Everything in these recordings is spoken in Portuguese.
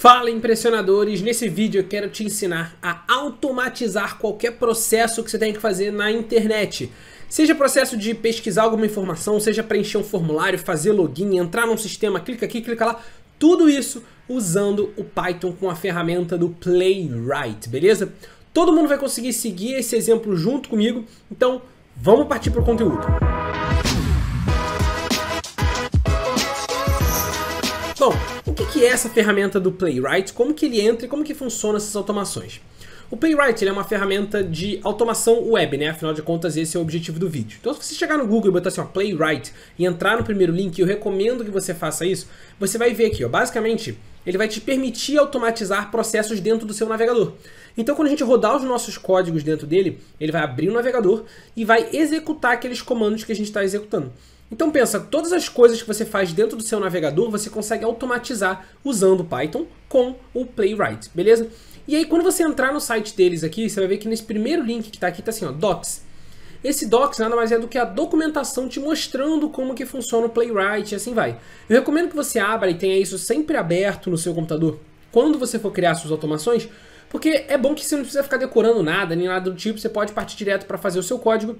Fala impressionadores, nesse vídeo eu quero te ensinar a automatizar qualquer processo que você tem que fazer na internet. Seja processo de pesquisar alguma informação, seja preencher um formulário, fazer login, entrar num sistema, clica aqui, clica lá, tudo isso usando o Python com a ferramenta do Playwright, beleza? Todo mundo vai conseguir seguir esse exemplo junto comigo, então vamos partir para o conteúdo. Música que é essa ferramenta do Playwright, como que ele entra e como que funciona essas automações. O Playwright é uma ferramenta de automação web, né? Afinal de contas, esse é o objetivo do vídeo. Então, se você chegar no Google e botar assim, ó, Playwright, e entrar no primeiro link, eu recomendo que você faça isso, você vai ver aqui, ó, basicamente, ele vai te permitir automatizar processos dentro do seu navegador. Então, quando a gente rodar os nossos códigos dentro dele, ele vai abrir o navegador e vai executar aqueles comandos que a gente está executando. Então pensa, todas as coisas que você faz dentro do seu navegador, você consegue automatizar usando Python com o Playwright, beleza? E aí quando você entrar no site deles aqui, você vai ver que nesse primeiro link que está aqui, está assim, ó, docs. Esse docs nada mais é do que a documentação te mostrando como que funciona o Playwright e assim vai. Eu recomendo que você abra e tenha isso sempre aberto no seu computador. Quando você for criar suas automações, porque é bom que você não precisa ficar decorando nada, nem nada do tipo, você pode partir direto para fazer o seu código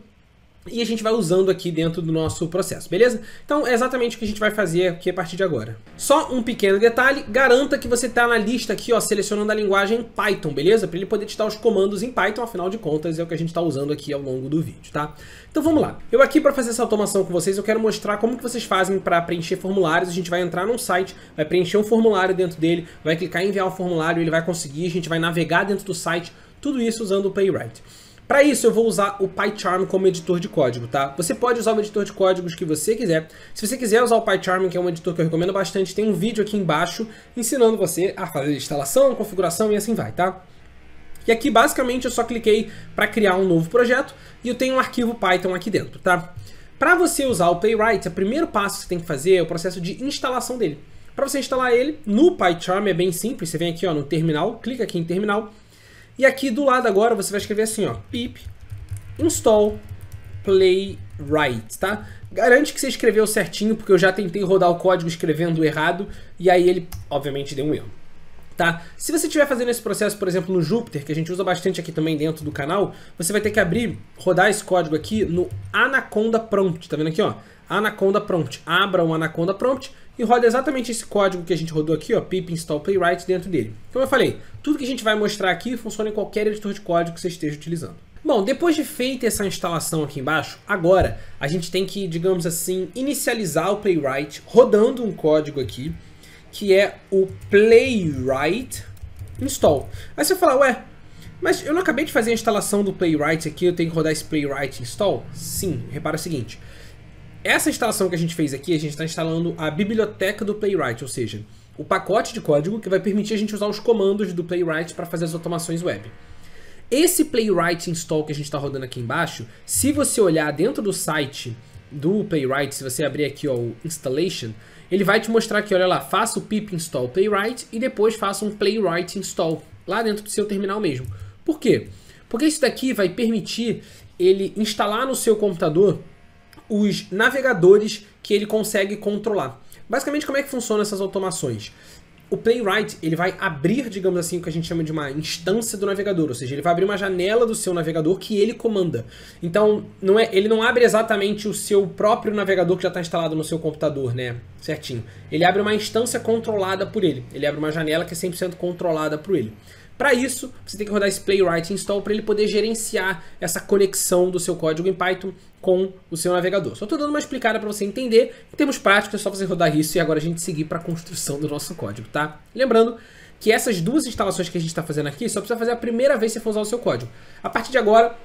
e a gente vai usando aqui dentro do nosso processo, beleza? Então é exatamente o que a gente vai fazer aqui a partir de agora. Só um pequeno detalhe, garanta que você está na lista aqui, ó, selecionando a linguagem Python, beleza? Para ele poder te dar os comandos em Python, afinal de contas é o que a gente está usando aqui ao longo do vídeo, tá? Então vamos lá. Eu aqui para fazer essa automação com vocês, eu quero mostrar como que vocês fazem para preencher formulários. A gente vai entrar num site, vai preencher um formulário dentro dele, vai clicar em enviar o formulário, ele vai conseguir, a gente vai navegar dentro do site, tudo isso usando o Playwright. Para isso, eu vou usar o PyCharm como editor de código, tá? Você pode usar o editor de códigos que você quiser. Se você quiser usar o PyCharm, que é um editor que eu recomendo bastante, tem um vídeo aqui embaixo ensinando você a fazer instalação, configuração e assim vai, tá? E aqui, basicamente, eu só cliquei para criar um novo projeto e eu tenho um arquivo Python aqui dentro, tá? Para você usar o Playwright, o primeiro passo que você tem que fazer é o processo de instalação dele. Para você instalar ele, no PyCharm é bem simples, você vem aqui ó, no terminal, clica aqui em terminal, e aqui do lado agora você vai escrever assim, ó, pip install playwright, tá? Garante que você escreveu certinho, porque eu já tentei rodar o código escrevendo errado e aí ele obviamente deu um erro. Tá? Se você estiver fazendo esse processo, por exemplo, no Jupyter, que a gente usa bastante aqui também dentro do canal, você vai ter que abrir, rodar esse código aqui no Anaconda Prompt, tá vendo aqui, ó? Anaconda Prompt. Abra o Anaconda Prompt e roda exatamente esse código que a gente rodou aqui, ó, pip install playwright dentro dele. Como eu falei, tudo que a gente vai mostrar aqui funciona em qualquer editor de código que você esteja utilizando. Bom, depois de feita essa instalação aqui embaixo, agora a gente tem que, digamos assim, inicializar o playwright rodando um código aqui, que é o playwright install. Aí você fala, ué, mas eu não acabei de fazer a instalação do playwright aqui, eu tenho que rodar esse playwright install? Sim, repara o seguinte, essa instalação que a gente fez aqui, a gente está instalando a biblioteca do Playwright, ou seja, o pacote de código que vai permitir a gente usar os comandos do Playwright para fazer as automações web. Esse Playwright install que a gente está rodando aqui embaixo, se você olhar dentro do site do Playwright, se você abrir aqui ó, o installation, ele vai te mostrar que olha lá, faça o pip install Playwright e depois faça um Playwright install lá dentro do seu terminal mesmo. Por quê? Porque isso daqui vai permitir ele instalar no seu computador os navegadores que ele consegue controlar. Basicamente, como é que funcionam essas automações? O Playwright ele vai abrir, digamos assim, o que a gente chama de uma instância do navegador, ou seja, ele vai abrir uma janela do seu navegador que ele comanda. Então, não é, ele não abre exatamente o seu próprio navegador que já está instalado no seu computador, né? Certinho. Ele abre uma instância controlada por ele. Ele abre uma janela que é 100% controlada por ele. Para isso, você tem que rodar esse playwright install para ele poder gerenciar essa conexão do seu código em Python com o seu navegador. Só estou dando uma explicada para você entender. Em termos práticos, é só você rodar isso e agora a gente seguir para a construção do nosso código, tá? Lembrando que essas duas instalações que a gente está fazendo aqui só precisa fazer a primeira vez que você for usar o seu código. A partir de agora,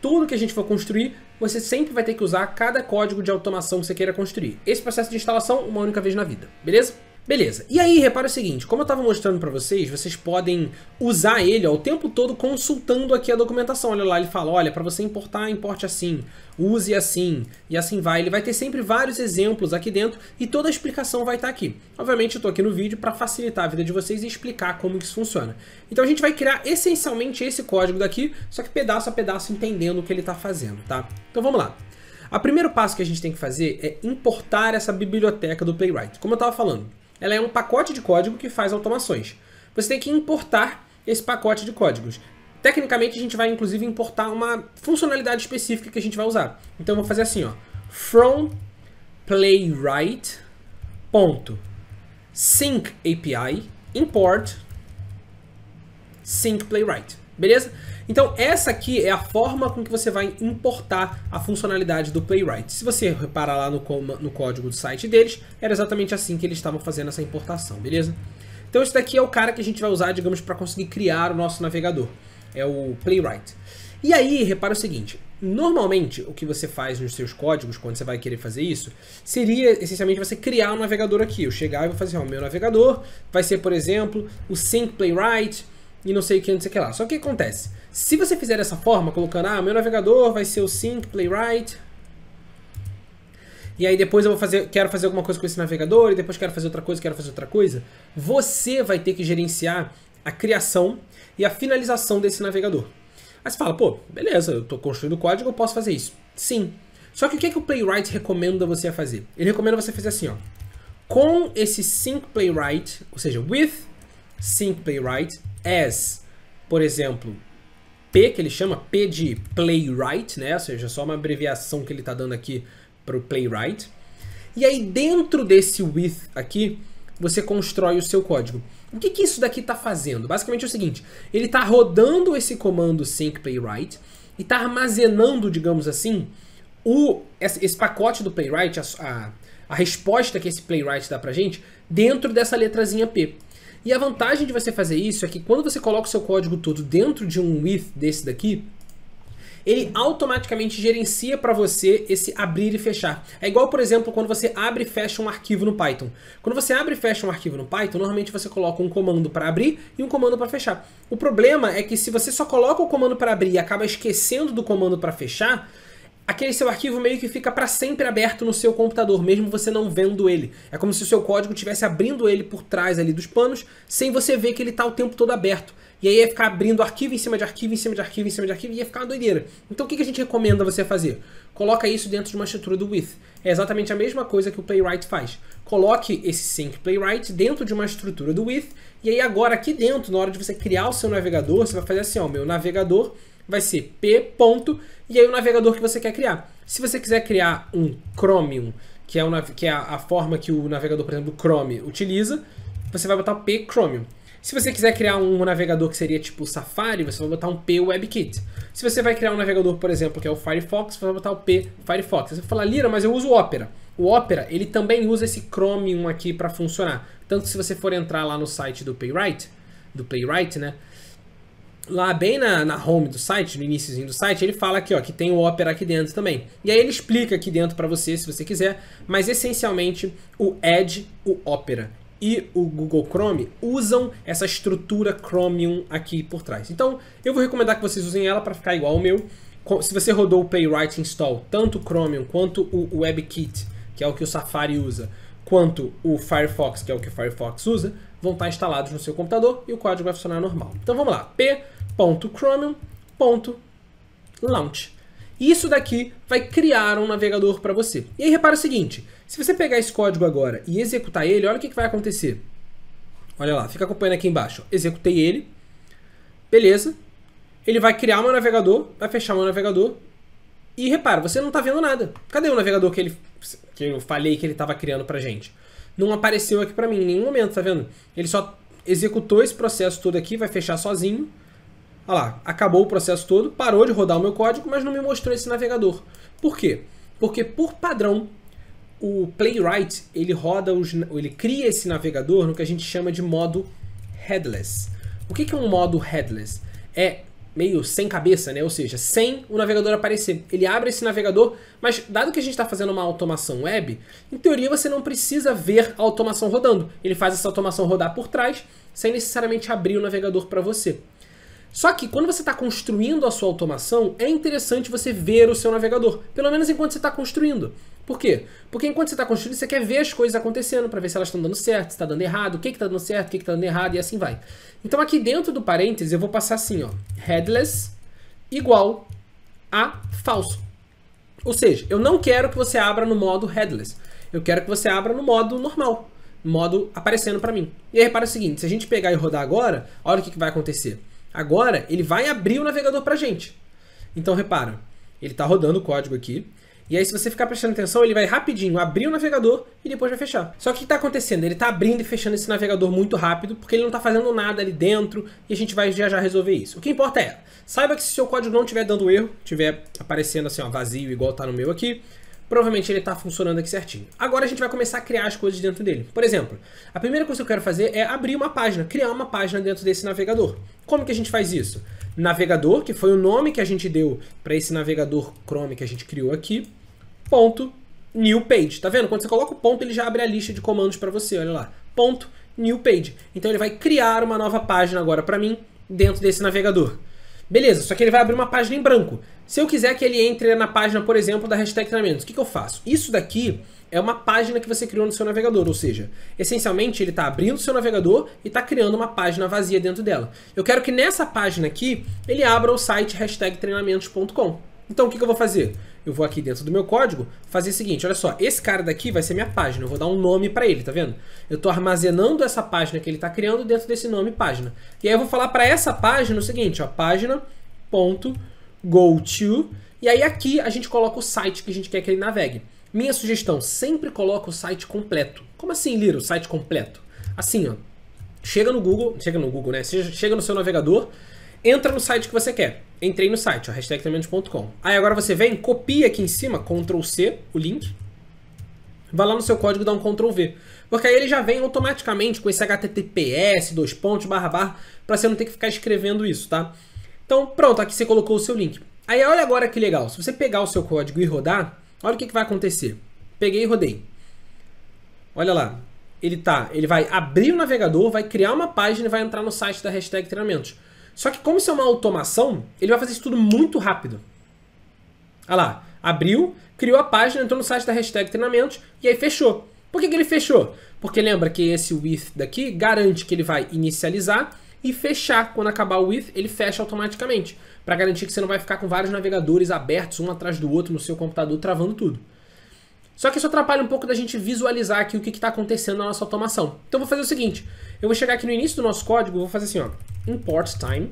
tudo que a gente for construir, você sempre vai ter que usar cada código de automação que você queira construir. Esse processo de instalação, uma única vez na vida, beleza? Beleza. E aí, repara o seguinte, como eu estava mostrando para vocês, vocês podem usar ele ó, o tempo todo consultando aqui a documentação. Olha lá, ele fala, olha, para você importar, importe assim, use assim, e assim vai. Ele vai ter sempre vários exemplos aqui dentro e toda a explicação vai estar tá aqui. Obviamente, eu estou aqui no vídeo para facilitar a vida de vocês e explicar como isso funciona. Então, a gente vai criar essencialmente esse código daqui, só que pedaço a pedaço entendendo o que ele está fazendo, tá? Então, vamos lá. O primeiro passo que a gente tem que fazer é importar essa biblioteca do Playwright. Como eu estava falando, ela é um pacote de código que faz automações. Você tem que importar esse pacote de códigos. Tecnicamente, a gente vai inclusive importar uma funcionalidade específica que a gente vai usar. Então, eu vou fazer assim, ó. From playwright ponto sync API import sync playwright. Beleza? Então essa aqui é a forma com que você vai importar a funcionalidade do Playwright. Se você reparar lá no, no código do site deles, era exatamente assim que eles estavam fazendo essa importação, beleza? Então esse daqui é o cara que a gente vai usar, digamos, para conseguir criar o nosso navegador. É o Playwright. E aí, repara o seguinte, normalmente o que você faz nos seus códigos quando você vai querer fazer isso, seria essencialmente você criar um navegador aqui. Eu chegar e vou fazer, ó, o meu navegador vai ser, por exemplo, o Sync Playwright, e não sei o que, não sei o que lá. Só que o que acontece? Se você fizer dessa forma, colocando, ah, meu navegador vai ser o Sync Playwright, e aí depois eu vou fazer, quero fazer alguma coisa com esse navegador, e depois quero fazer outra coisa, quero fazer outra coisa, você vai ter que gerenciar a criação e a finalização desse navegador. Aí você fala, pô, beleza, eu estou construindo código, eu posso fazer isso. Sim. Só que o que, é que o Playwright recomenda você a fazer? Ele recomenda você fazer assim, ó. Com esse sync playwright, ou seja, with sync playwright as, por exemplo, P, que ele chama P de playwright, né? Ou seja, só uma abreviação que ele está dando aqui para o playwright. E aí dentro desse with aqui, você constrói o seu código. O que, que isso daqui está fazendo? Basicamente é o seguinte, ele está rodando esse comando sync playwright e está armazenando, digamos assim, o, esse pacote do playwright, a, a, a resposta que esse playwright dá para gente, dentro dessa letrazinha P. E a vantagem de você fazer isso é que quando você coloca o seu código todo dentro de um with desse daqui, ele automaticamente gerencia para você esse abrir e fechar. É igual, por exemplo, quando você abre e fecha um arquivo no Python. Quando você abre e fecha um arquivo no Python, normalmente você coloca um comando para abrir e um comando para fechar. O problema é que se você só coloca o comando para abrir e acaba esquecendo do comando para fechar, aquele seu arquivo meio que fica para sempre aberto no seu computador, mesmo você não vendo ele. É como se o seu código estivesse abrindo ele por trás ali dos panos, sem você ver que ele está o tempo todo aberto. E aí ia ficar abrindo arquivo em cima de arquivo, em cima de arquivo, em cima de arquivo, e ia ficar uma doideira. Então o que a gente recomenda você fazer? Coloca isso dentro de uma estrutura do with. É exatamente a mesma coisa que o Playwright faz. Coloque esse sync Playwright dentro de uma estrutura do with, e aí agora aqui dentro, na hora de você criar o seu navegador, você vai fazer assim, ó, meu navegador vai ser p. Ponto, e aí o navegador que você quer criar. Se você quiser criar um Chromium, que é, uma, que é a, a forma que o navegador, por exemplo, Chrome utiliza, você vai botar p. Chromium. Se você quiser criar um navegador que seria tipo Safari, você vai botar um P WebKit. Se você vai criar um navegador, por exemplo, que é o Firefox, você vai botar o P Firefox. Você vai falar, Lira, mas eu uso o Opera. O Opera, ele também usa esse Chromium aqui para funcionar. Tanto que se você for entrar lá no site do Playwright, do Playwright, né, lá bem na, na home do site, no iníciozinho do site, ele fala aqui, ó, que tem o Opera aqui dentro também. E aí ele explica aqui dentro para você, se você quiser, mas essencialmente o Edge, o Opera e o Google Chrome usam essa estrutura Chromium aqui por trás. Então, eu vou recomendar que vocês usem ela para ficar igual ao meu. Se você rodou o Playwright Install, tanto o Chromium quanto o WebKit, que é o que o Safari usa, quanto o Firefox, que é o que o Firefox usa, vão estar instalados no seu computador e o código vai funcionar normal. Então vamos lá, p .chromium.launch. Isso daqui vai criar um navegador para você. E aí repara o seguinte, se você pegar esse código agora e executar ele, olha o que, que vai acontecer. Olha lá, fica acompanhando aqui embaixo. Executei ele. Beleza. Ele vai criar meu navegador, vai fechar meu navegador. E repara, você não está vendo nada. Cadê o navegador que, ele, que eu falei que ele estava criando pra gente? Não apareceu aqui para mim em nenhum momento, tá vendo? Ele só executou esse processo todo aqui, vai fechar sozinho. Olha lá, acabou o processo todo, parou de rodar o meu código, mas não me mostrou esse navegador. Por quê? Porque por padrão, o Playwright, ele roda os, ele cria esse navegador no que a gente chama de modo headless. O que, que é um modo headless? É meio sem cabeça, né? Ou seja, sem o navegador aparecer. Ele abre esse navegador, mas dado que a gente está fazendo uma automação web, em teoria você não precisa ver a automação rodando. Ele faz essa automação rodar por trás, sem necessariamente abrir o navegador para você. Só que quando você está construindo a sua automação, é interessante você ver o seu navegador, pelo menos enquanto você está construindo. Por quê? Porque enquanto você está construindo, você quer ver as coisas acontecendo para ver se elas estão dando certo, se está dando errado, o que está dando certo, o que está dando errado e assim vai. Então aqui dentro do parênteses eu vou passar assim, ó, headless igual a falso. Ou seja, eu não quero que você abra no modo headless. Eu quero que você abra no modo normal, modo aparecendo para mim. E aí repara o seguinte, se a gente pegar e rodar agora, olha o que, que vai acontecer. Agora, ele vai abrir o navegador para gente. Então, repara, ele está rodando o código aqui. E aí, se você ficar prestando atenção, ele vai rapidinho abrir o navegador e depois vai fechar. Só que o que está acontecendo? Ele está abrindo e fechando esse navegador muito rápido, porque ele não está fazendo nada ali dentro e a gente vai já já resolver isso. O que importa é, saiba que se seu código não estiver dando erro, estiver aparecendo assim, ó, vazio, igual está no meu aqui, provavelmente ele está funcionando aqui certinho. Agora a gente vai começar a criar as coisas dentro dele. Por exemplo, a primeira coisa que eu quero fazer é abrir uma página, criar uma página dentro desse navegador. Como que a gente faz isso? Navegador, que foi o nome que a gente deu para esse navegador Chrome que a gente criou aqui, ponto new page. Tá vendo? Quando você coloca o ponto, ele já abre a lista de comandos para você, olha lá. Ponto new page. Então ele vai criar uma nova página agora para mim dentro desse navegador. Beleza, só que ele vai abrir uma página em branco. Se eu quiser que ele entre na página, por exemplo, da hashtag treinamentos, o que, que eu faço? Isso daqui é uma página que você criou no seu navegador, ou seja, essencialmente ele está abrindo o seu navegador e está criando uma página vazia dentro dela. Eu quero que nessa página aqui ele abra o site treinamentos.com. Então o que, que eu vou fazer? eu vou aqui dentro do meu código fazer o seguinte, olha só, esse cara daqui vai ser minha página, eu vou dar um nome para ele, tá vendo? Eu estou armazenando essa página que ele está criando dentro desse nome página. E aí eu vou falar para essa página o seguinte, ó, página.goto, e aí aqui a gente coloca o site que a gente quer que ele navegue. Minha sugestão, sempre coloca o site completo. Como assim, Liro, site completo? Assim, ó, chega no Google, chega no Google, né? Chega no seu navegador entra no site que você quer. Entrei no site, ó, hashtagtamentos.com. Aí agora você vem, copia aqui em cima, Ctrl C, o link. Vai lá no seu código e dá um Ctrl V. Porque aí ele já vem automaticamente com esse HTTPS, dois pontos, barra, barra, pra você não ter que ficar escrevendo isso, tá? Então, pronto, aqui você colocou o seu link. Aí olha agora que legal, se você pegar o seu código e rodar, olha o que, que vai acontecer. Peguei e rodei. Olha lá, ele tá, ele vai abrir o navegador, vai criar uma página e vai entrar no site da hashtag treinamentos. Só que como isso é uma automação, ele vai fazer isso tudo muito rápido. Olha lá, abriu, criou a página, entrou no site da hashtag treinamentos e aí fechou. Por que, que ele fechou? Porque lembra que esse with daqui garante que ele vai inicializar e fechar. Quando acabar o with, ele fecha automaticamente. Para garantir que você não vai ficar com vários navegadores abertos um atrás do outro no seu computador travando tudo. Só que isso atrapalha um pouco da gente visualizar aqui o que está acontecendo na nossa automação. Então vou fazer o seguinte, eu vou chegar aqui no início do nosso código, vou fazer assim, ó, import time,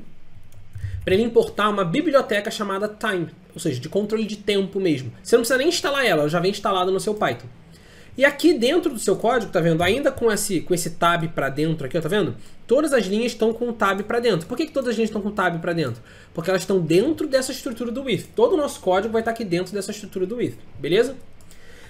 para ele importar uma biblioteca chamada time, ou seja, de controle de tempo mesmo. Você não precisa nem instalar ela, ela já vem instalada no seu Python. E aqui dentro do seu código, tá vendo? Ainda com esse, com esse tab para dentro aqui, ó, tá vendo? Todas as linhas estão com o tab para dentro. Por que, que todas as linhas estão com o tab para dentro? Porque elas estão dentro dessa estrutura do if. Todo o nosso código vai estar tá aqui dentro dessa estrutura do if, beleza?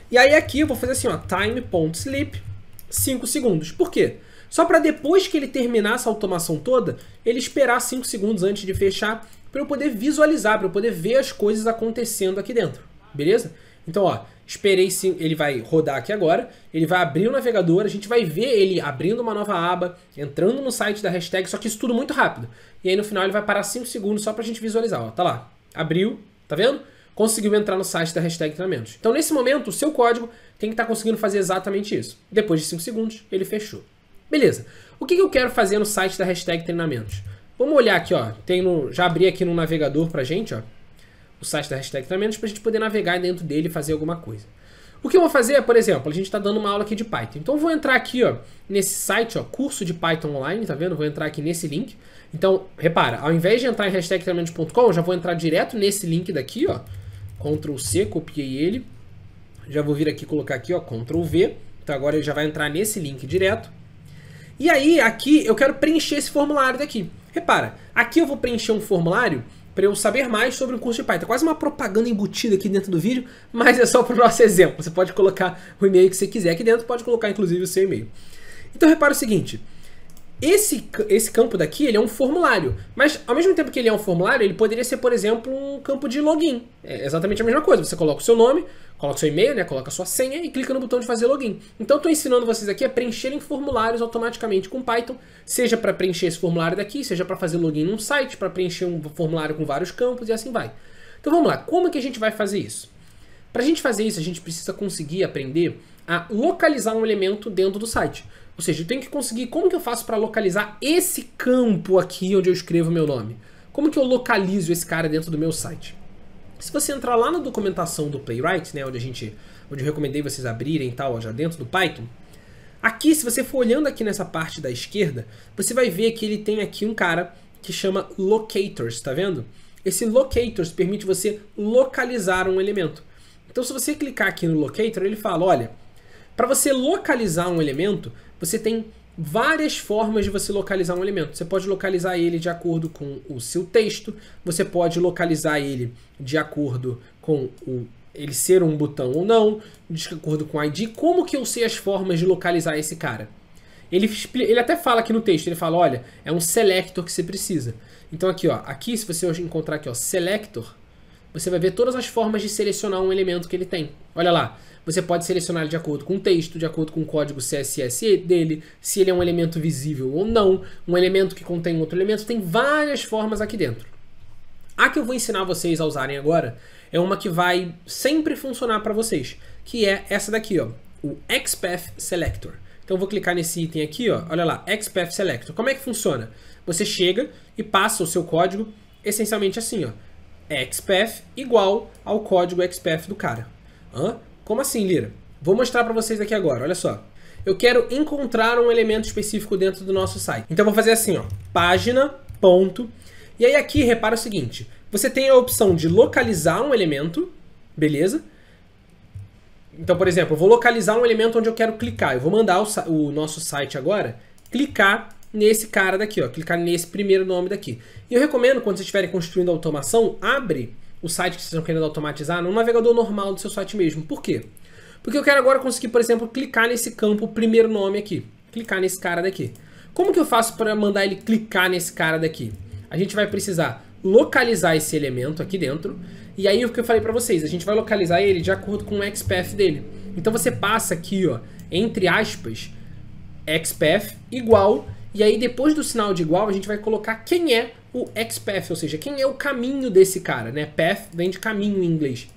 E aí aqui eu vou fazer assim, ó, time.sleep, 5 segundos. Por quê? Só para depois que ele terminar essa automação toda, ele esperar 5 segundos antes de fechar, para eu poder visualizar, para eu poder ver as coisas acontecendo aqui dentro. Beleza? Então, ó, esperei sim, ele vai rodar aqui agora, ele vai abrir o navegador, a gente vai ver ele abrindo uma nova aba, entrando no site da hashtag, só que isso tudo muito rápido. E aí no final ele vai parar 5 segundos só pra gente visualizar, ó, tá lá. Abriu, tá vendo? conseguiu entrar no site da hashtag treinamentos. Então, nesse momento, o seu código tem que estar tá conseguindo fazer exatamente isso. Depois de 5 segundos, ele fechou. Beleza. O que, que eu quero fazer no site da hashtag treinamentos? Vamos olhar aqui, ó. Tem no, já abri aqui no navegador pra gente, ó. O site da hashtag treinamentos pra gente poder navegar dentro dele e fazer alguma coisa. O que eu vou fazer, é, por exemplo, a gente está dando uma aula aqui de Python. Então eu vou entrar aqui, ó, nesse site, ó, curso de Python online, tá vendo? Vou entrar aqui nesse link. Então, repara, ao invés de entrar em hashtag treinamentos.com, eu já vou entrar direto nesse link daqui, ó, Ctrl C, copiei ele. Já vou vir aqui colocar aqui, ó, Ctrl V. Então agora ele já vai entrar nesse link direto. E aí, aqui eu quero preencher esse formulário daqui. Repara, aqui eu vou preencher um formulário para eu saber mais sobre o curso de Python. É quase uma propaganda embutida aqui dentro do vídeo, mas é só para o nosso exemplo. Você pode colocar o e-mail que você quiser aqui dentro, pode colocar inclusive o seu e-mail. Então repara o seguinte, esse, esse campo daqui ele é um formulário, mas ao mesmo tempo que ele é um formulário, ele poderia ser, por exemplo, um campo de login. É exatamente a mesma coisa. Você coloca o seu nome, coloca o seu e-mail, né, coloca sua senha e clica no botão de fazer login. Então estou ensinando vocês aqui a preencherem formulários automaticamente com Python, seja para preencher esse formulário daqui, seja para fazer login num site, para preencher um formulário com vários campos e assim vai. Então vamos lá, como é que a gente vai fazer isso? Para a gente fazer isso, a gente precisa conseguir aprender a localizar um elemento dentro do site. Ou seja, eu tenho que conseguir. Como que eu faço para localizar esse campo aqui onde eu escrevo meu nome? Como que eu localizo esse cara dentro do meu site? Se você entrar lá na documentação do Playwright, né, onde a gente, onde eu recomendei vocês abrirem e tal, já dentro do Python, aqui, se você for olhando aqui nessa parte da esquerda, você vai ver que ele tem aqui um cara que chama locators, tá vendo? Esse locators permite você localizar um elemento. Então, se você clicar aqui no locator, ele fala, olha, para você localizar um elemento, você tem várias formas de você localizar um elemento. Você pode localizar ele de acordo com o seu texto, você pode localizar ele de acordo com o ele ser um botão ou não, de acordo com o ID. Como que eu sei as formas de localizar esse cara? Ele, ele até fala aqui no texto, ele fala, olha, é um selector que você precisa. Então aqui, ó, aqui se você encontrar aqui, ó, selector, você vai ver todas as formas de selecionar um elemento que ele tem. Olha lá, você pode selecionar ele de acordo com o texto, de acordo com o código CSS dele, se ele é um elemento visível ou não, um elemento que contém outro elemento, tem várias formas aqui dentro. A que eu vou ensinar vocês a usarem agora é uma que vai sempre funcionar para vocês, que é essa daqui, ó, o XPath Selector. Então eu vou clicar nesse item aqui, ó, olha lá, XPath Selector. Como é que funciona? Você chega e passa o seu código essencialmente assim, ó, XPath igual ao código XPath do cara. Hã? Como assim, Lira? Vou mostrar para vocês aqui agora, olha só. Eu quero encontrar um elemento específico dentro do nosso site. Então vou fazer assim, ó, página, ponto. E aí aqui, repara o seguinte, você tem a opção de localizar um elemento, beleza? Então, por exemplo, eu vou localizar um elemento onde eu quero clicar. Eu vou mandar o, o nosso site agora clicar nesse cara daqui, ó, clicar nesse primeiro nome daqui. E eu recomendo, quando vocês estiverem construindo automação, abre o site que vocês estão querendo automatizar no navegador normal do seu site mesmo. Por quê? Porque eu quero agora conseguir, por exemplo, clicar nesse campo primeiro nome aqui. Clicar nesse cara daqui. Como que eu faço para mandar ele clicar nesse cara daqui? A gente vai precisar localizar esse elemento aqui dentro. E aí o que eu falei para vocês, a gente vai localizar ele de acordo com o XPath dele. Então você passa aqui, ó, entre aspas, XPath igual, e aí depois do sinal de igual a gente vai colocar quem é o XPath, ou seja, quem é o caminho desse cara, né? Path vem de caminho em inglês.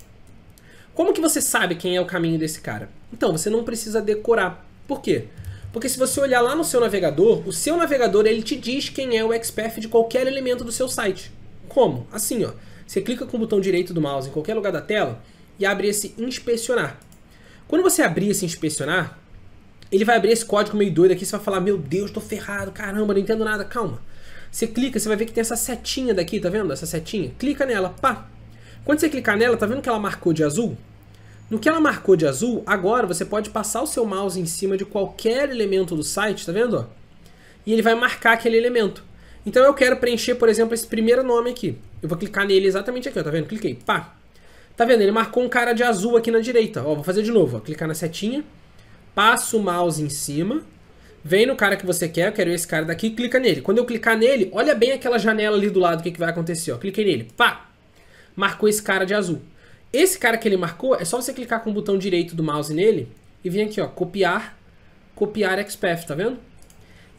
Como que você sabe quem é o caminho desse cara? Então, você não precisa decorar. Por quê? Porque se você olhar lá no seu navegador, o seu navegador ele te diz quem é o XPath de qualquer elemento do seu site. Como? Assim, ó. Você clica com o botão direito do mouse em qualquer lugar da tela e abre esse inspecionar. Quando você abrir esse inspecionar, ele vai abrir esse código meio doido aqui, você vai falar: "Meu Deus, tô ferrado, caramba, não entendo nada". Calma. Você clica, você vai ver que tem essa setinha daqui, tá vendo? Essa setinha. Clica nela, pá. Quando você clicar nela, tá vendo que ela marcou de azul? No que ela marcou de azul, agora você pode passar o seu mouse em cima de qualquer elemento do site, tá vendo? E ele vai marcar aquele elemento. Então eu quero preencher, por exemplo, esse primeiro nome aqui. Eu vou clicar nele exatamente aqui, ó, tá vendo? Cliquei, pá. Tá vendo? Ele marcou um cara de azul aqui na direita. Ó, vou fazer de novo, ó. clicar na setinha, passo o mouse em cima, vem no cara que você quer, eu quero esse cara daqui, clica nele. Quando eu clicar nele, olha bem aquela janela ali do lado, o que, que vai acontecer, ó. Cliquei nele, pá! Marcou esse cara de azul. Esse cara que ele marcou, é só você clicar com o botão direito do mouse nele e vir aqui, ó, copiar, copiar XPath, tá vendo?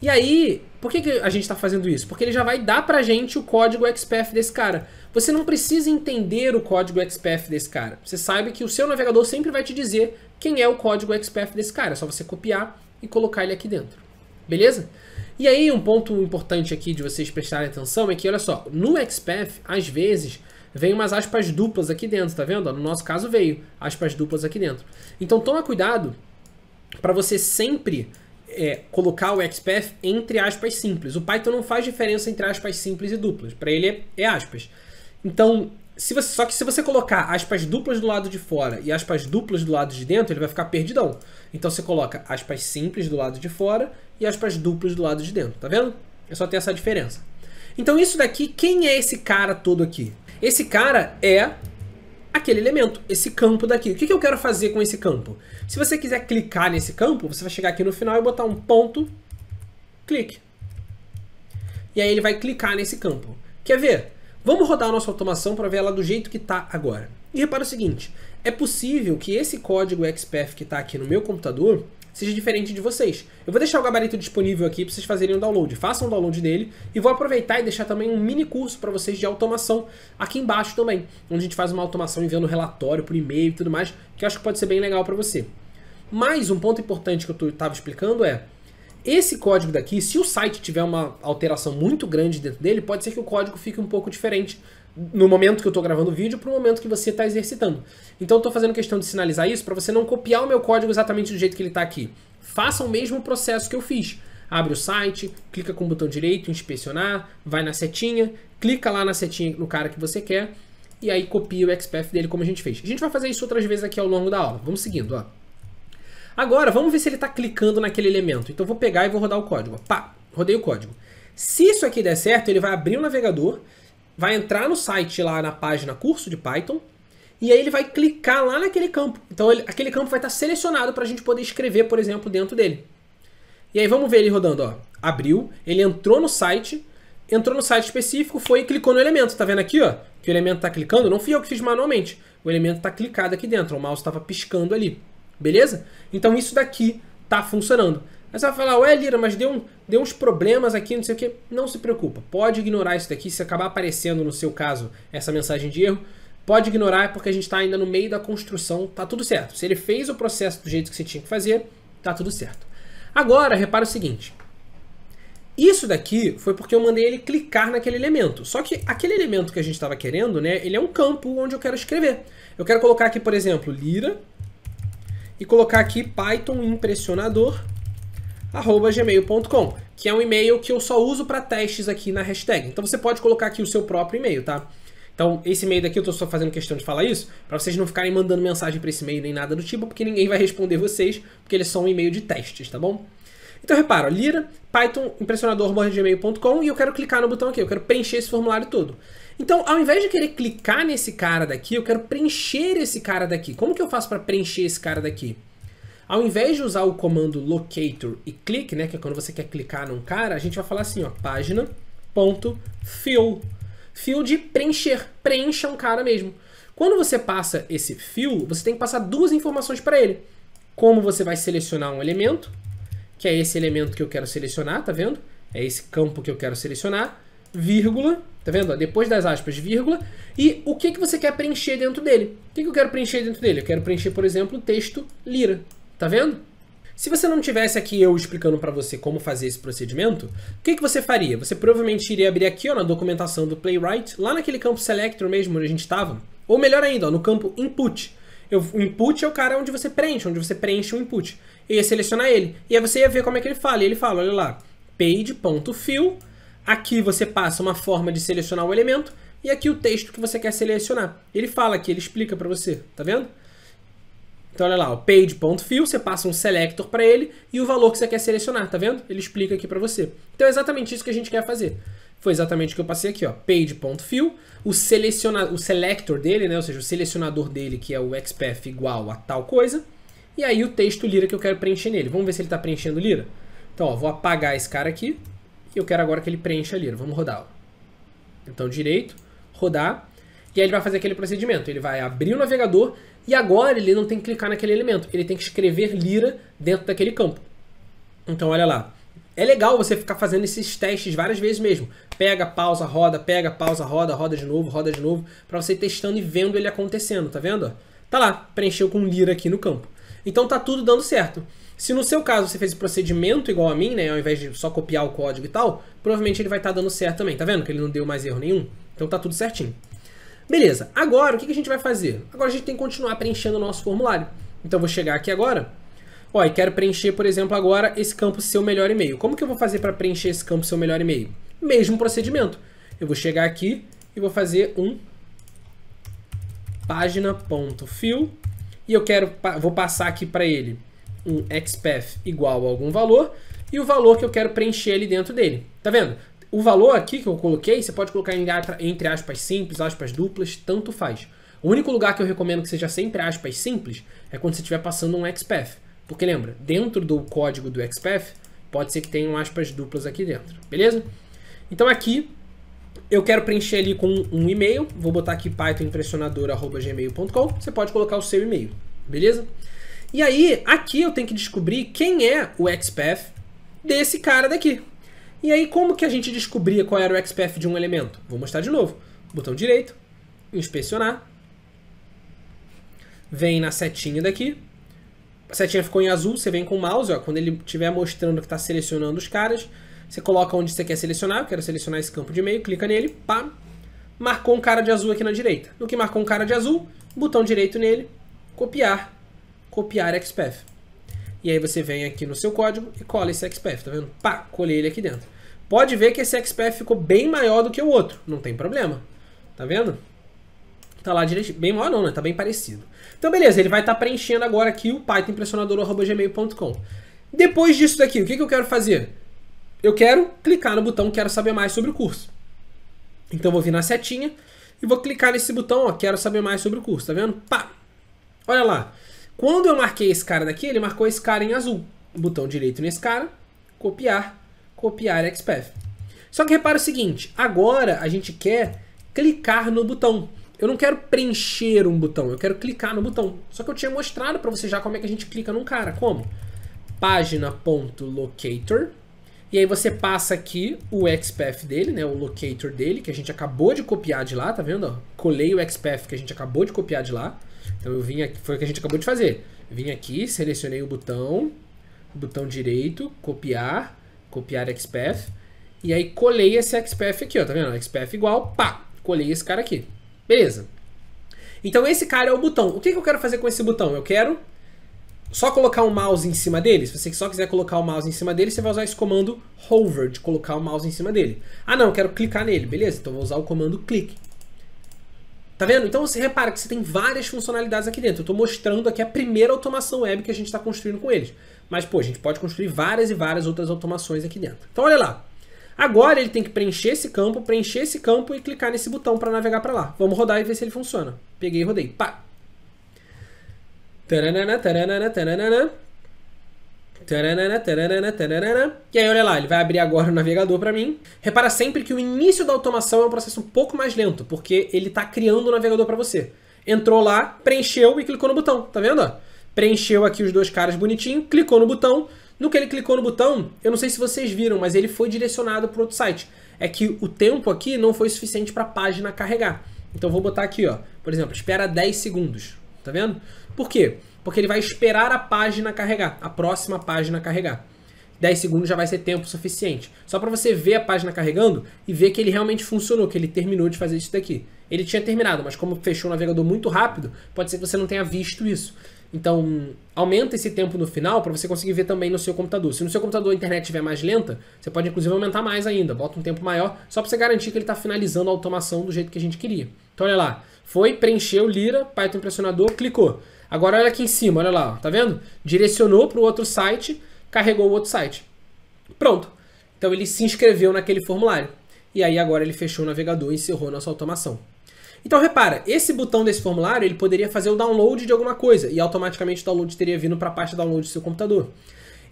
E aí, por que, que a gente está fazendo isso? Porque ele já vai dar pra gente o código XPath desse cara. Você não precisa entender o código XPath desse cara. Você sabe que o seu navegador sempre vai te dizer quem é o código XPath desse cara. É só você copiar e colocar ele aqui dentro. Beleza? E aí um ponto importante aqui de vocês prestarem atenção é que, olha só, no XPath, às vezes, vem umas aspas duplas aqui dentro, tá vendo? No nosso caso veio aspas duplas aqui dentro. Então toma cuidado para você sempre é, colocar o XPath entre aspas simples. O Python não faz diferença entre aspas simples e duplas. Para ele é, é aspas. Então, se você, só que se você colocar aspas duplas do lado de fora e aspas duplas do lado de dentro, ele vai ficar perdidão. Então você coloca aspas simples do lado de fora e aspas duplas do lado de dentro, tá vendo? É só ter essa diferença. Então isso daqui, quem é esse cara todo aqui? Esse cara é aquele elemento, esse campo daqui. O que, que eu quero fazer com esse campo? Se você quiser clicar nesse campo, você vai chegar aqui no final e botar um ponto, clique. E aí ele vai clicar nesse campo. Quer ver? Vamos rodar a nossa automação para ver ela do jeito que está agora. E repara o seguinte, é possível que esse código XPath que está aqui no meu computador seja diferente de vocês. Eu vou deixar o gabarito disponível aqui para vocês fazerem o um download. Façam o um download dele e vou aproveitar e deixar também um mini curso para vocês de automação aqui embaixo também, onde a gente faz uma automação enviando relatório por e-mail e tudo mais, que eu acho que pode ser bem legal para você. Mais um ponto importante que eu estava explicando é, esse código daqui, se o site tiver uma alteração muito grande dentro dele, pode ser que o código fique um pouco diferente no momento que eu estou gravando o vídeo para o momento que você está exercitando. Então eu estou fazendo questão de sinalizar isso para você não copiar o meu código exatamente do jeito que ele está aqui. Faça o mesmo processo que eu fiz. Abre o site, clica com o botão direito, inspecionar, vai na setinha, clica lá na setinha no cara que você quer e aí copia o XPath dele como a gente fez. A gente vai fazer isso outras vezes aqui ao longo da aula. Vamos seguindo, ó. Agora, vamos ver se ele está clicando naquele elemento. Então, vou pegar e vou rodar o código. Pá, rodei o código. Se isso aqui der certo, ele vai abrir o navegador, vai entrar no site lá na página curso de Python, e aí ele vai clicar lá naquele campo. Então, ele, aquele campo vai estar tá selecionado para a gente poder escrever, por exemplo, dentro dele. E aí, vamos ver ele rodando. Ó. Abriu, ele entrou no site, entrou no site específico, foi e clicou no elemento. Está vendo aqui, ó? Que o elemento está clicando? Não fui eu que fiz manualmente. O elemento está clicado aqui dentro. O mouse estava piscando ali. Beleza? Então isso daqui tá funcionando. Aí você vai falar, ué, Lira, mas deu, um, deu uns problemas aqui, não sei o que. Não se preocupa, pode ignorar isso daqui. Se acabar aparecendo no seu caso essa mensagem de erro, pode ignorar porque a gente está ainda no meio da construção, tá tudo certo. Se ele fez o processo do jeito que você tinha que fazer, tá tudo certo. Agora, repara o seguinte. Isso daqui foi porque eu mandei ele clicar naquele elemento. Só que aquele elemento que a gente estava querendo, né, ele é um campo onde eu quero escrever. Eu quero colocar aqui, por exemplo, Lira e colocar aqui gmail.com que é um e-mail que eu só uso para testes aqui na hashtag. Então você pode colocar aqui o seu próprio e-mail, tá? Então, esse e-mail daqui eu estou só fazendo questão de falar isso, para vocês não ficarem mandando mensagem para esse e-mail nem nada do tipo, porque ninguém vai responder vocês, porque eles é são um e-mail de testes, tá bom? Então repara, Lira, Python, gmail.com e eu quero clicar no botão aqui, eu quero preencher esse formulário todo. Então, ao invés de querer clicar nesse cara daqui, eu quero preencher esse cara daqui. Como que eu faço para preencher esse cara daqui? Ao invés de usar o comando locator e click, né, que é quando você quer clicar num cara, a gente vai falar assim, ó, página ponto fill. Fill de preencher, preencha um cara mesmo. Quando você passa esse fill, você tem que passar duas informações para ele. Como você vai selecionar um elemento, que é esse elemento que eu quero selecionar, tá vendo? É esse campo que eu quero selecionar vírgula, tá vendo? Depois das aspas, vírgula, e o que, que você quer preencher dentro dele. O que, que eu quero preencher dentro dele? Eu quero preencher, por exemplo, o texto lira, tá vendo? Se você não tivesse aqui eu explicando para você como fazer esse procedimento, o que, que você faria? Você provavelmente iria abrir aqui ó, na documentação do Playwright, lá naquele campo Selector mesmo onde a gente estava, ou melhor ainda, ó, no campo Input. Eu, o input é o cara onde você preenche, onde você preenche o input. Eu ia selecionar ele. E aí você ia ver como é que ele fala. E ele fala, olha lá, page.fill Aqui você passa uma forma de selecionar o elemento e aqui o texto que você quer selecionar. Ele fala aqui, ele explica para você, tá vendo? Então olha lá, o page.fill, você passa um selector para ele e o valor que você quer selecionar, tá vendo? Ele explica aqui para você. Então é exatamente isso que a gente quer fazer. Foi exatamente o que eu passei aqui, ó, page.fill, o, seleciona, o selector dele, né, ou seja, o selecionador dele, que é o xpath igual a tal coisa, e aí o texto lira que eu quero preencher nele. Vamos ver se ele está preenchendo lira? Então, ó, vou apagar esse cara aqui, e eu quero agora que ele preencha ali. Vamos rodar. Ó. Então, direito, rodar. E aí ele vai fazer aquele procedimento. Ele vai abrir o navegador e agora ele não tem que clicar naquele elemento. Ele tem que escrever Lira dentro daquele campo. Então, olha lá. É legal você ficar fazendo esses testes várias vezes mesmo. Pega, pausa, roda, pega, pausa, roda, roda de novo, roda de novo, para você testando e vendo ele acontecendo, tá vendo? Tá lá, preencheu com lira aqui no campo. Então tá tudo dando certo. Se no seu caso você fez o procedimento igual a mim, né, ao invés de só copiar o código e tal, provavelmente ele vai estar tá dando certo também, tá vendo? Que ele não deu mais erro nenhum. Então tá tudo certinho. Beleza, agora o que, a gente vai fazer? Agora a gente tem que continuar preenchendo o nosso formulário. Então eu vou chegar aqui agora, ó, e quero preencher, por exemplo, agora esse campo seu melhor e-mail. Como que eu vou fazer para preencher esse campo seu melhor e-mail? Mesmo procedimento. Eu vou chegar aqui e vou fazer um página.fio e eu quero vou passar aqui para ele um XPath igual a algum valor e o valor que eu quero preencher ali dentro dele. Tá vendo? O valor aqui que eu coloquei, você pode colocar entre aspas simples, aspas duplas, tanto faz. O único lugar que eu recomendo que seja sempre aspas simples é quando você estiver passando um XPath. Porque lembra, dentro do código do XPath, pode ser que tenham aspas duplas aqui dentro, beleza? Então aqui, eu quero preencher ali com um e-mail, vou botar aqui pythonimpressionador.gmail.com, você pode colocar o seu e-mail, beleza? E aí, aqui eu tenho que descobrir quem é o XPath desse cara daqui. E aí, como que a gente descobria qual era o XPath de um elemento? Vou mostrar de novo. Botão direito, inspecionar. Vem na setinha daqui. A setinha ficou em azul, você vem com o mouse, ó, quando ele estiver mostrando que está selecionando os caras, você coloca onde você quer selecionar, eu quero selecionar esse campo de meio, clica nele, pá, marcou um cara de azul aqui na direita. No que marcou um cara de azul, botão direito nele, copiar, copiar XPath. E aí você vem aqui no seu código e cola esse XPath, tá vendo? Pá, colei ele aqui dentro. Pode ver que esse XPath ficou bem maior do que o outro, não tem problema. Tá vendo? Tá lá direitinho. Bem maior não, né? Tá bem parecido. Então beleza, ele vai estar tá preenchendo agora aqui o pythonimpressionador.gmail.com. Depois disso daqui, o que, que eu quero fazer? Eu quero clicar no botão Quero saber mais sobre o curso. Então vou vir na setinha e vou clicar nesse botão, ó, Quero saber mais sobre o curso, tá vendo? Pá! Olha lá, quando eu marquei esse cara daqui, ele marcou esse cara em azul. Botão direito nesse cara, copiar, copiar XPath. Só que repara o seguinte, agora a gente quer clicar no botão. Eu não quero preencher um botão, eu quero clicar no botão. Só que eu tinha mostrado para você já como é que a gente clica num cara. Como? Página.locator. E aí você passa aqui o XPath dele, né, o locator dele, que a gente acabou de copiar de lá, tá vendo? Colei o XPath que a gente acabou de copiar de lá. Então eu vim aqui, foi o que a gente acabou de fazer. Vim aqui, selecionei o botão, botão direito, copiar, copiar XPath, e aí colei esse XPath aqui, ó, tá vendo? XPath igual, pá, colei esse cara aqui. Beleza. Então esse cara é o botão. O que, que eu quero fazer com esse botão? Eu quero só colocar o um mouse em cima dele? Se você só quiser colocar o mouse em cima dele, você vai usar esse comando hover, de colocar o mouse em cima dele. Ah não, quero clicar nele, beleza, então vou usar o comando clique. Tá vendo? Então você repara que você tem várias funcionalidades aqui dentro. Eu estou mostrando aqui a primeira automação web que a gente está construindo com eles. Mas, pô, a gente pode construir várias e várias outras automações aqui dentro. Então, olha lá. Agora ele tem que preencher esse campo, preencher esse campo e clicar nesse botão para navegar para lá. Vamos rodar e ver se ele funciona. Peguei e rodei. Pá! Taranana, taranana, taranana. E aí, olha lá, ele vai abrir agora o navegador para mim. Repara sempre que o início da automação é um processo um pouco mais lento, porque ele está criando o navegador para você. Entrou lá, preencheu e clicou no botão, tá vendo? Preencheu aqui os dois caras bonitinho, clicou no botão. No que ele clicou no botão, eu não sei se vocês viram, mas ele foi direcionado para outro site. É que o tempo aqui não foi suficiente para a página carregar. Então vou botar aqui, ó. Por exemplo, espera 10 segundos. Tá vendo? Por quê? porque ele vai esperar a página carregar, a próxima página carregar. 10 segundos já vai ser tempo suficiente. Só para você ver a página carregando e ver que ele realmente funcionou, que ele terminou de fazer isso daqui. Ele tinha terminado, mas como fechou o navegador muito rápido, pode ser que você não tenha visto isso. Então, aumenta esse tempo no final para você conseguir ver também no seu computador. Se no seu computador a internet estiver mais lenta, você pode inclusive aumentar mais ainda, bota um tempo maior, só para você garantir que ele está finalizando a automação do jeito que a gente queria. Então, olha lá, foi, preencheu, lira, Python impressionador, clicou. Agora olha aqui em cima, olha lá, ó, tá vendo? Direcionou para o outro site, carregou o outro site. Pronto. Então ele se inscreveu naquele formulário. E aí agora ele fechou o navegador e encerrou nossa automação. Então repara, esse botão desse formulário ele poderia fazer o download de alguma coisa e automaticamente o download teria vindo para a pasta download do seu computador.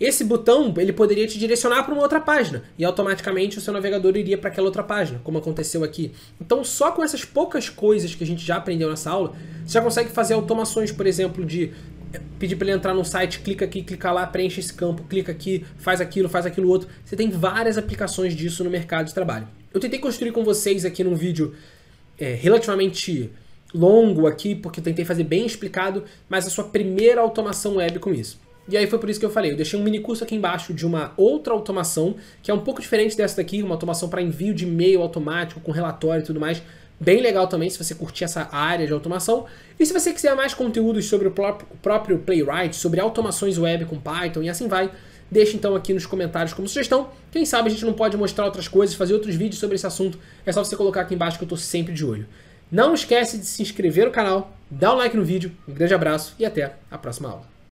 Esse botão ele poderia te direcionar para uma outra página e automaticamente o seu navegador iria para aquela outra página, como aconteceu aqui. Então, só com essas poucas coisas que a gente já aprendeu nessa aula, você já consegue fazer automações, por exemplo, de eh, pedir para ele entrar no site, clica aqui, clica lá, preenche esse campo, clica aqui, faz aquilo, faz aquilo outro. Você tem várias aplicações disso no mercado de trabalho. Eu tentei construir com vocês aqui num vídeo é, relativamente longo aqui, porque eu tentei fazer bem explicado, mas a sua primeira automação web com isso. E aí foi por isso que eu falei, eu deixei um mini curso aqui embaixo de uma outra automação, que é um pouco diferente dessa daqui, uma automação para envio de e-mail automático com relatório e tudo mais. Bem legal também se você curtir essa área de automação. E se você quiser mais conteúdos sobre o próprio Playwright, sobre automações web com Python e assim vai, deixa então aqui nos comentários como sugestão. Quem sabe a gente não pode mostrar outras coisas, fazer outros vídeos sobre esse assunto. É só você colocar aqui embaixo que eu estou sempre de olho. Não esquece de se inscrever no canal, dar um like no vídeo, um grande abraço e até a próxima aula.